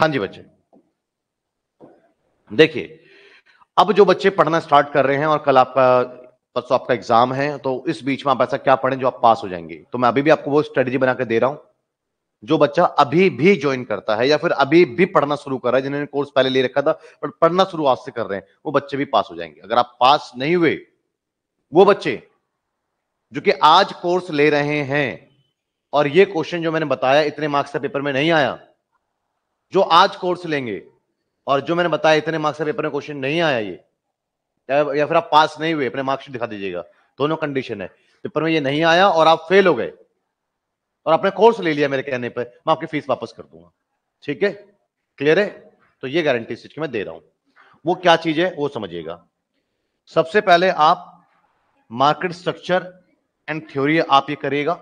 हाँ जी बच्चे देखिए अब जो बच्चे पढ़ना स्टार्ट कर रहे हैं और कल आपका परसों तो आपका एग्जाम है तो इस बीच में आप ऐसा क्या पढ़ें जो आप पास हो जाएंगे तो मैं अभी भी आपको वो स्ट्रेटेजी बना के दे रहा हूं जो बच्चा अभी भी ज्वाइन करता है या फिर अभी भी पढ़ना शुरू कर रहा है जिन्होंने कोर्स पहले ले रखा था बट पढ़ना शुरू आज से कर रहे हैं वो बच्चे भी पास हो जाएंगे अगर आप पास नहीं हुए वो बच्चे जो कि आज कोर्स ले रहे हैं और ये क्वेश्चन जो मैंने बताया इतने मार्क्स का पेपर में नहीं आया जो आज कोर्स लेंगे और जो मैंने बताया इतने मार्क्स पेपर में क्वेश्चन नहीं आया ये या फिर आप पास नहीं हुए अपने मार्क्स दिखा दीजिएगा दोनों कंडीशन है पेपर में ये नहीं आया और आप फेल हो गए और आपने कोर्स ले लिया मेरे कहने पर मैं आपकी फीस वापस कर दूंगा ठीक है क्लियर है तो ये गारंटी इस की मैं दे रहा हूं वो क्या चीज है वो समझिएगा सबसे पहले आप मार्केट स्ट्रक्चर एंड थ्योरी आप ये करिएगा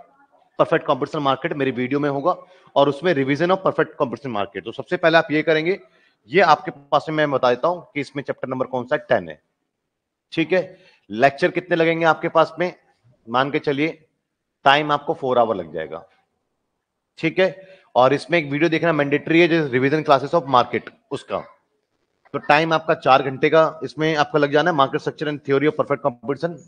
परफेक्ट कॉम्पिटिशन मार्केट मेरी वीडियो में होगा और उसमें revision of perfect competition market तो सबसे पहले आप ये करेंगे ये आपके पास में मैं बता देता हूं कि इसमें चैप्टर नंबर कौन सा टेन है ठीक है लेक्चर कितने लगेंगे आपके पास में मान के चलिए टाइम आपको फोर आवर लग जाएगा ठीक है और इसमें एक वीडियो देखना मैंडेटरी है जैसे रिविजन क्लासेस ऑफ मार्केट उसका तो टाइम आपका चार घंटे का इसमें आपका लग जाना है market structure and theory of perfect competition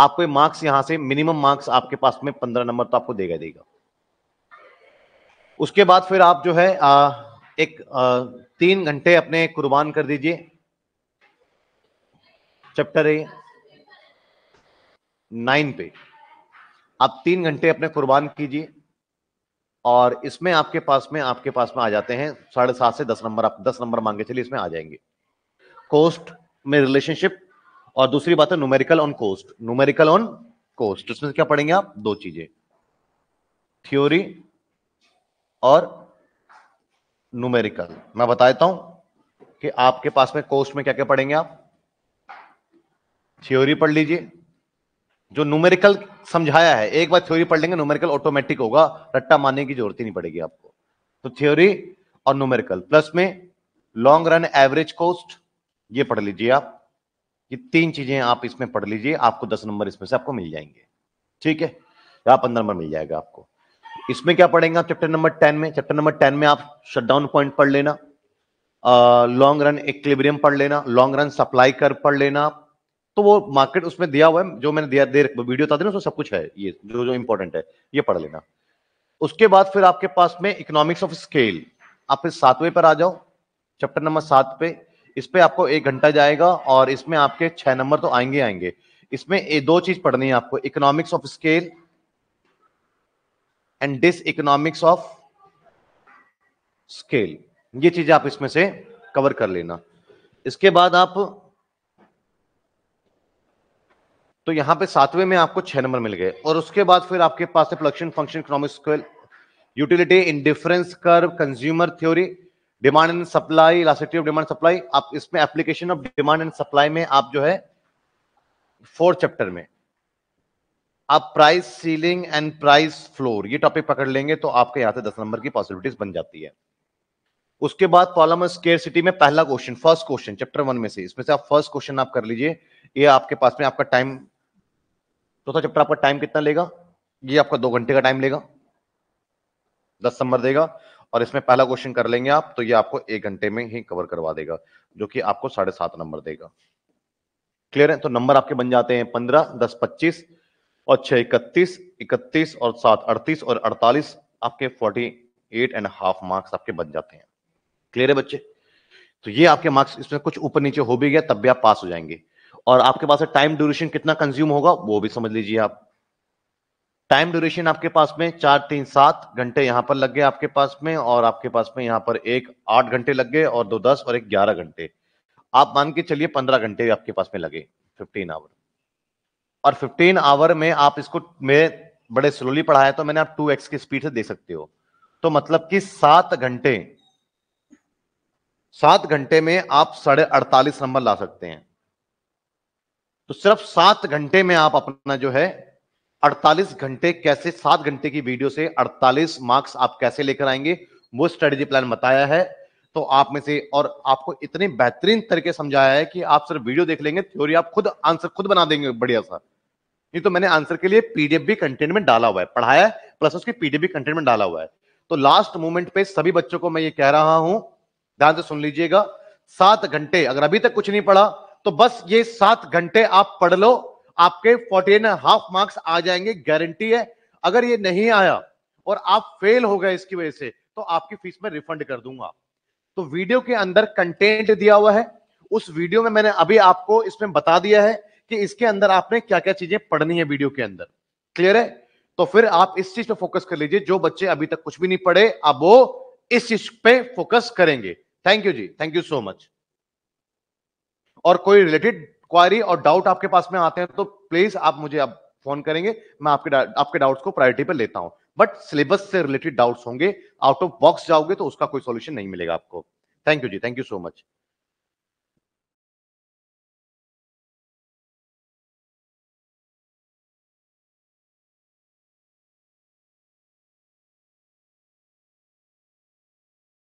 आपको मार्क्स यहां से मिनिमम मार्क्स आपके पास में पंद्रह नंबर तो आपको देगा देगा उसके बाद फिर आप जो है आ, एक आ, तीन घंटे अपने कुर्बान कर दीजिए चैप्टर ए नाइन पे आप तीन घंटे अपने कुर्बान कीजिए और इसमें आपके पास में आपके पास में आ जाते हैं साढ़े सात से दस नंबर आप दस नंबर मांगे चलिए इसमें आ जाएंगे कोस्ट में रिलेशनशिप और दूसरी बात है numerical on cost numerical on cost उसमें क्या पढ़ेंगे आप दो चीजें थ्योरी और न्यूमेरिकल मैं बता देता हूं कि आपके पास में कोस्ट में क्या क्या पढ़ेंगे आप थ्योरी पढ़ लीजिए जो न्यूमेरिकल समझाया है एक बार थ्योरी पढ़ लेंगे न्यूमेरिकल ऑटोमेटिक होगा रट्टा मारने की जरूरत ही नहीं पड़ेगी आपको तो थ्योरी और न्यूमेरिकल प्लस में लॉन्ग रन एवरेज कोस्ट ये पढ़ लीजिए आप ये तीन चीजें आप इसमें पढ़ लीजिए आपको दस नंबर इसमें से आपको मिल जाएंगे ठीक है या पंद्रह नंबर मिल जाएगा आपको इसमें क्या पढ़ेंगे आप चैप्टर नंबर टेन में चैप्टर नंबर टेन में आप शटडाउन पॉइंट पढ़ लेना लॉन्ग रन इक्लिब्रियम पढ़ लेना लॉन्ग रन सप्लाई कर पढ़ लेना तो वो मार्केट उसमें दिया हुआ है जो मैंने दिया देर वीडियो था ना उसमें सब कुछ है ये जो जो इंपॉर्टेंट है ये पढ़ लेना उसके बाद फिर आपके पास में इकोनॉमिक्स ऑफ स्केल आप फिर सातवें पर आ जाओ चैप्टर नंबर सात पे इस पे आपको एक घंटा जाएगा और इसमें आपके छह नंबर तो आएंगे आएंगे इसमें दो चीज पढ़नी है आपको economics of scale and dis economics of scale ये चीज आप इसमें से कवर कर लेना इसके बाद आप तो यहां पे सातवें में आपको छह नंबर मिल गए और उसके बाद फिर आपके पास है production function economic scale utility indifference curve consumer theory demand and supply elasticity of demand supply आप इसमें application of demand and supply में आप जो है फोर्थ चैप्टर में आप price ceiling and price floor ये टॉपिक पकड़ लेंगे तो आपके यहां से दस नंबर की पॉसिबिलिटीज बन जाती है उसके बाद कॉलम स्केयर सिटी में पहला question first question chapter one में से इसमें से आप फर्स्ट क्वेश्चन आप कर लीजिए ये आपके पास में आपका टाइम चौथा चैप्टर आपका टाइम कितना लेगा ये आपका दो घंटे का टाइम लेगा दस नंबर देगा और इसमें पहला क्वेश्चन कर लेंगे आप तो ये आपको एक घंटे में ही कवर करवा देगा जो कि आपको साढ़े सात नंबर देगा क्लियर है तो नंबर आपके बन जाते हैं पंद्रह दस पच्चीस और छह इकतीस इकतीस और सात अड़तीस और अड़तालीस आपके forty eight and half marks आपके बन जाते हैं क्लियर है बच्चे तो ये आपके मार्क्स इसमें कुछ ऊपर नीचे हो भी गया तब भी आप पास हो जाएंगे और आपके पास टाइम ड्यूरेशन कितना कंज्यूम होगा वो भी समझ लीजिए आप टाइम ड्यूरेशन आपके पास में चार तीन सात घंटे यहाँ पर लग गए आपके पास में और आपके पास में यहाँ पर एक आठ घंटे लग गए और दो दस और एक ग्यारह घंटे आप मान के चलिए पंद्रह घंटे आपके पास में लगे फिफ्टीन आवर और फिफ्टीन आवर में आप इसको मैं बड़े स्लोली पढ़ाया तो मैंने आप टू एक्स की स्पीड से देख सकते हो तो मतलब कि सात घंटे सात घंटे में आप साढ़े अड़तालीस नंबर ला सकते हैं तो सिर्फ सात घंटे में आप अपना जो है 48 घंटे कैसे सात घंटे की वीडियो से 48 मार्क्स आप कैसे लेकर आएंगे वो स्ट्रेटेजी प्लान बताया है तो आप में से और आपको इतने बेहतरीन तरीके समझाया है कि आप सिर्फ वीडियो देख लेंगे थ्योरी आप खुद आंसर खुद बना देंगे बढ़िया सा नहीं तो मैंने आंसर के लिए पीडीएफ भी कंटेंट में डाला हुआ है पढ़ाया प्लस उसकी पीडीएफ भी कंटेंट में डाला हुआ है तो लास्ट मोमेंट पे सभी बच्चों को मैं ये कह रहा हूं ध्यान से सुन लीजिएगा सात घंटे अगर अभी तक कुछ नहीं पढ़ा तो बस ये सात घंटे आप पढ़ लो आपके फोर्टी एंड हाफ मार्क्स आ जाएंगे गारंटी है अगर ये नहीं आया और आप फेल हो गए इसकी वजह से तो आपकी फीस में रिफंड कर दूंगा तो वीडियो के अंदर कंटेंट दिया हुआ है उस वीडियो में मैंने अभी आपको इसमें बता दिया है कि इसके अंदर आपने क्या क्या चीजें पढ़नी है वीडियो के अंदर क्लियर है तो फिर आप इस चीज पे फोकस कर लीजिए जो बच्चे अभी तक कुछ भी नहीं पढ़े अब वो इस चीज पे फोकस करेंगे थैंक यू जी थैंक यू सो मच और कोई रिलेटेड क्वारी और डाउट आपके पास में आते हैं तो प्लीज आप मुझे आप फोन करेंगे मैं आपके आपके डाउट्स को प्रायोरिटी पर लेता हूं बट सिलेबस से रिलेटेड डाउट्स होंगे आउट ऑफ बॉक्स जाओगे तो उसका कोई सोल्यूशन नहीं मिलेगा आपको थैंक यू जी थैंक यू सो मच